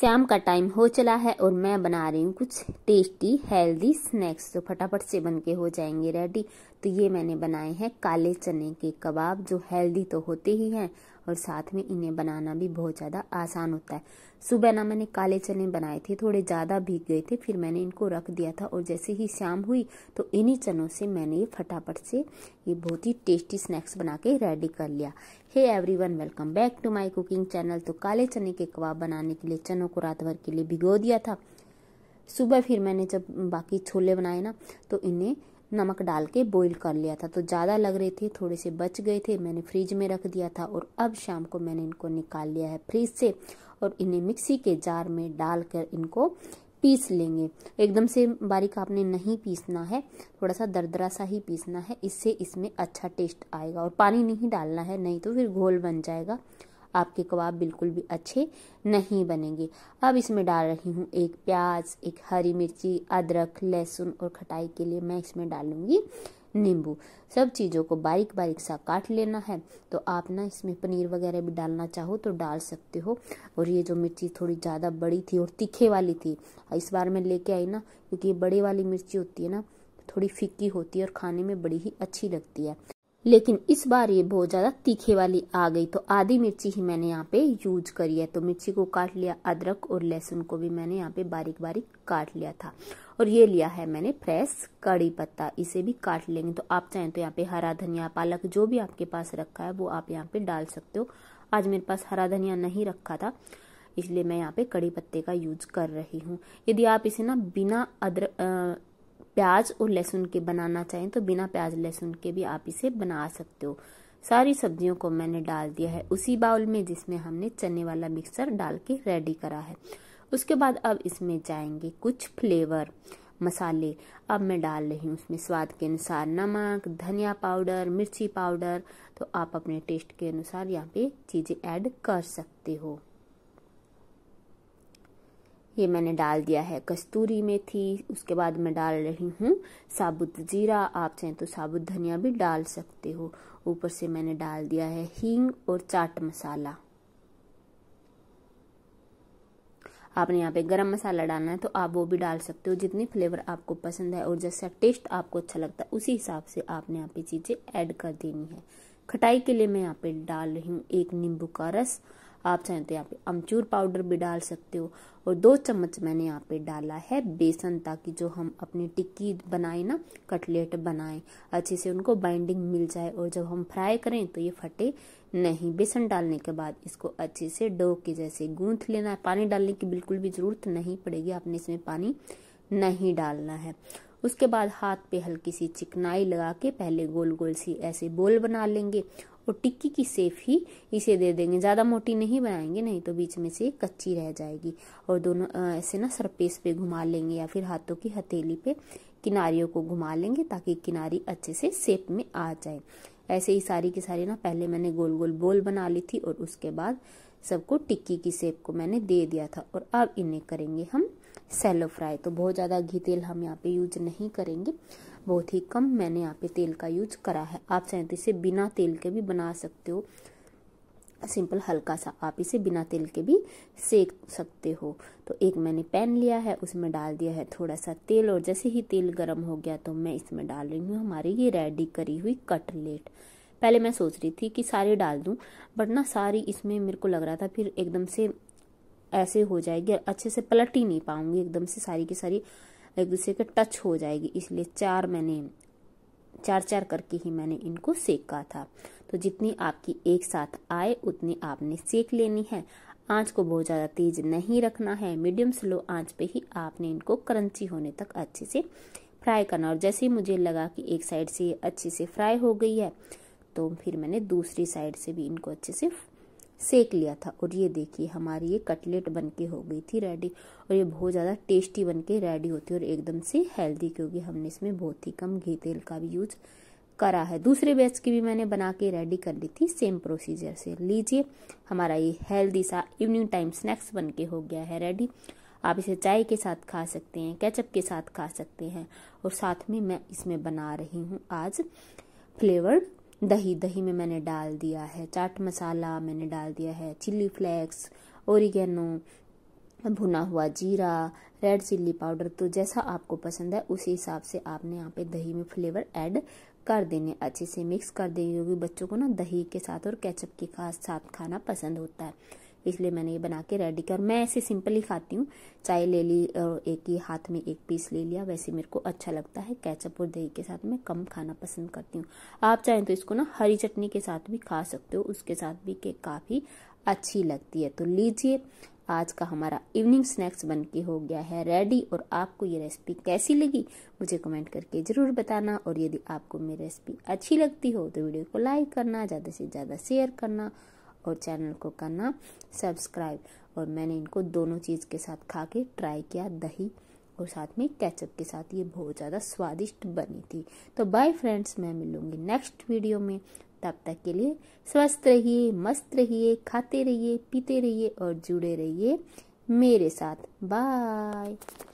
शाम का टाइम हो चला है और मैं बना रही हूँ कुछ टेस्टी हेल्दी स्नैक्स तो फटाफट से बन के हो जाएंगे रेडी तो ये मैंने बनाए हैं काले चने के कबाब जो हेल्दी तो होते ही हैं और साथ में इन्हें बनाना भी बहुत ज़्यादा आसान होता है सुबह ना मैंने काले चने बनाए थे थोड़े ज़्यादा भीग गए थे फिर मैंने इनको रख दिया था और जैसे ही शाम हुई तो इन्हीं चनों से मैंने ये फटाफट से ये बहुत ही टेस्टी स्नैक्स बना के रेडी कर लिया hey one welcome back to my cooking channel तो काले चने के कबाब बनाने के लिए चनों को रात भर के लिए भिगो दिया था सुबह फिर मैंने जब बाकी छोले बनाए ना तो इन्हें नमक डाल के बॉईल कर लिया था तो ज़्यादा लग रही थी थोड़े से बच गए थे मैंने फ्रिज में रख दिया था और अब शाम को मैंने इनको निकाल लिया है फ्रिज से और इन्हें मिक्सी के जार में डालकर इनको पीस लेंगे एकदम से बारीक आपने नहीं पीसना है थोड़ा सा दरदरा सा ही पीसना है इससे इसमें अच्छा टेस्ट आएगा और पानी नहीं डालना है नहीं तो फिर घोल बन जाएगा आपके कबाब बिल्कुल भी अच्छे नहीं बनेंगे अब इसमें डाल रही हूँ एक प्याज एक हरी मिर्ची अदरक लहसुन और खटाई के लिए मैं इसमें डालूँगी नींबू सब चीज़ों को बारीक बारीक सा काट लेना है तो आप ना इसमें पनीर वगैरह भी डालना चाहो तो डाल सकते हो और ये जो मिर्ची थोड़ी ज़्यादा बड़ी थी और तीखे वाली थी इस बार मैं लेके आई ना क्योंकि ये बड़े वाली मिर्ची होती है ना थोड़ी फिक्की होती है और खाने में बड़ी ही अच्छी लगती है लेकिन इस बार ये बहुत ज़्यादा तीखे वाली आ गई तो आधी मिर्ची ही मैंने यहाँ पे यूज करी है तो मिर्ची को काट लिया अदरक और लहसुन को भी मैंने यहाँ पे बारीक बारीक काट लिया था और ये लिया है मैंने फ्रेश कड़ी पत्ता इसे भी काट लेंगे तो आप चाहें तो यहाँ पे हरा धनिया पालक जो भी आपके पास रखा है वो आप यहाँ पे डाल सकते हो आज मेरे पास हरा धनिया नहीं रखा था इसलिए मैं यहाँ पे कड़ी पत्ते का यूज कर रही हूँ यदि आप इसे ना बिना अदरक प्याज और लहसुन के बनाना चाहें तो बिना प्याज लहसुन के भी आप इसे बना सकते हो सारी सब्जियों को मैंने डाल दिया है उसी बाउल में जिसमें हमने चने वाला मिक्सर डाल के रेडी करा है उसके बाद अब इसमें जाएंगे कुछ फ्लेवर मसाले अब मैं डाल रही हूँ उसमें स्वाद के अनुसार नमक धनिया पाउडर मिर्ची पाउडर तो आप अपने टेस्ट के अनुसार यहाँ पे चीज़ें ऐड कर सकते हो ये मैंने डाल दिया है कस्तूरी मेथी उसके बाद मैं डाल रही हूँ साबुत जीरा आप चाहें तो साबुत धनिया भी डाल सकते हो ऊपर से मैंने डाल दिया है हींग और चाट मसाला आपने यहाँ पे गरम मसाला डालना है तो आप वो भी डाल सकते हो जितनी फ्लेवर आपको पसंद है और जैसा टेस्ट आपको अच्छा लगता है उसी हिसाब से आपने यहाँ पे चीज़ें ऐड कर देनी है खटाई के लिए मैं यहाँ पे डाल रही हूँ एक नींबू का रस आप चाहें तो यहाँ पे अमचूर पाउडर भी डाल सकते हो और दो चम्मच मैंने यहाँ पे डाला है बेसन ताकि जो हम अपनी टिक्की बनाए ना कटलेट बनाए अच्छे से उनको बाइंडिंग मिल जाए और जब हम फ्राई करें तो ये फटे नहीं बेसन डालने के बाद इसको अच्छे से डो के जैसे गूंथ लेना है पानी डालने की बिल्कुल भी ज़रूरत नहीं पड़ेगी आपने इसमें पानी नहीं डालना है उसके बाद हाथ पे हल्की सी चिकनाई लगा के पहले गोल गोल सी ऐसे बोल बना लेंगे और टिक्की की सेफ ही इसे दे देंगे ज़्यादा मोटी नहीं बनाएंगे नहीं तो बीच में से कच्ची रह जाएगी और दोनों ऐसे ना सरपेस पे घुमा लेंगे या फिर हाथों की हथेली पे किनारियों को घुमा लेंगे ताकि किनारी अच्छे से सेप में आ जाए ऐसे ही सारी की सारी ना पहले मैंने गोल गोल बोल बना ली थी और उसके बाद सबको टिक्की की सेप को मैंने दे दिया था और अब इन्हें करेंगे हम सेलो फ्राई तो बहुत ज़्यादा घी तेल हम यहाँ पे यूज नहीं करेंगे बहुत ही कम मैंने यहाँ पे तेल का यूज करा है आप चाहें तो इसे बिना तेल के भी बना सकते हो सिंपल हल्का सा आप इसे बिना तेल के भी सेक सकते हो तो एक मैंने पैन लिया है उसमें डाल दिया है थोड़ा सा तेल और जैसे ही तेल गर्म हो गया तो मैं इसमें डाल रही हूँ हमारी ये रेडी करी हुई कटलेट पहले मैं सोच रही थी कि सारे डाल दूँ बट ना सारी इसमें मेरे को लग रहा था फिर एकदम से ऐसे हो जाएगी अच्छे से पलट ही नहीं पाऊंगी एकदम से सारी की सारी एक दूसरे के टच हो जाएगी इसलिए चार मैंने चार चार करके ही मैंने इनको सेका था तो जितनी आपकी एक साथ आए उतनी आपने सेक लेनी है आंच को बहुत ज़्यादा तेज नहीं रखना है मीडियम स्लो आंच पे ही आपने इनको क्रंची होने तक अच्छे से फ्राई करना और जैसे ही मुझे लगा कि एक साइड से अच्छे से फ्राई हो गई है तो फिर मैंने दूसरी साइड से भी इनको अच्छे से सेक लिया था और ये देखिए हमारी ये कटलेट बन के हो गई थी रेडी और ये बहुत ज़्यादा टेस्टी बन के रेडी होती है और एकदम से हेल्दी क्योंकि हमने इसमें बहुत ही कम घी तेल का भी यूज करा है दूसरे बैच की भी मैंने बना के रेडी कर ली थी सेम प्रोसीजर से लीजिए हमारा ये हेल्दी सा इवनिंग टाइम स्नैक्स बन के हो गया है रेडी आप इसे चाय के साथ खा सकते हैं केचप के साथ खा सकते हैं और साथ में मैं इसमें बना रही हूँ आज फ्लेवर्ड दही दही में मैंने डाल दिया है चाट मसाला मैंने डाल दिया है चिल्ली फ्लेक्स ओरिगेनो भुना हुआ जीरा रेड चिल्ली पाउडर तो जैसा आपको पसंद है उसी हिसाब से आपने यहाँ पे दही में फ्लेवर ऐड कर देने अच्छे से मिक्स कर देंगे क्योंकि बच्चों को ना दही के साथ और केचप के साथ खाना पसंद होता है इसलिए मैंने ये बना के रेडी किया और मैं ऐसे सिंपली खाती हूँ चाय ले ली और एक ही हाथ में एक पीस ले लिया वैसे मेरे को अच्छा लगता है कैचअप और दही के साथ मैं कम खाना पसंद करती हूँ आप चाहें तो इसको ना हरी चटनी के साथ भी खा सकते हो उसके साथ भी केक काफ़ी अच्छी लगती है तो लीजिए आज का हमारा इवनिंग स्नैक्स बन के हो गया है रेडी और आपको ये रेसिपी कैसी लगी मुझे कमेंट करके ज़रूर बताना और यदि आपको मेरी रेसिपी अच्छी लगती हो तो वीडियो को लाइक करना ज़्यादा से ज़्यादा शेयर करना और चैनल को करना सब्सक्राइब और मैंने इनको दोनों चीज़ के साथ खा के ट्राई किया दही और साथ में कैचअप के साथ ये बहुत ज़्यादा स्वादिष्ट बनी थी तो बाय फ्रेंड्स मैं मिलूँगी नेक्स्ट वीडियो में तब तक के लिए स्वस्थ रहिए मस्त रहिए खाते रहिए पीते रहिए और जुड़े रहिए मेरे साथ बाय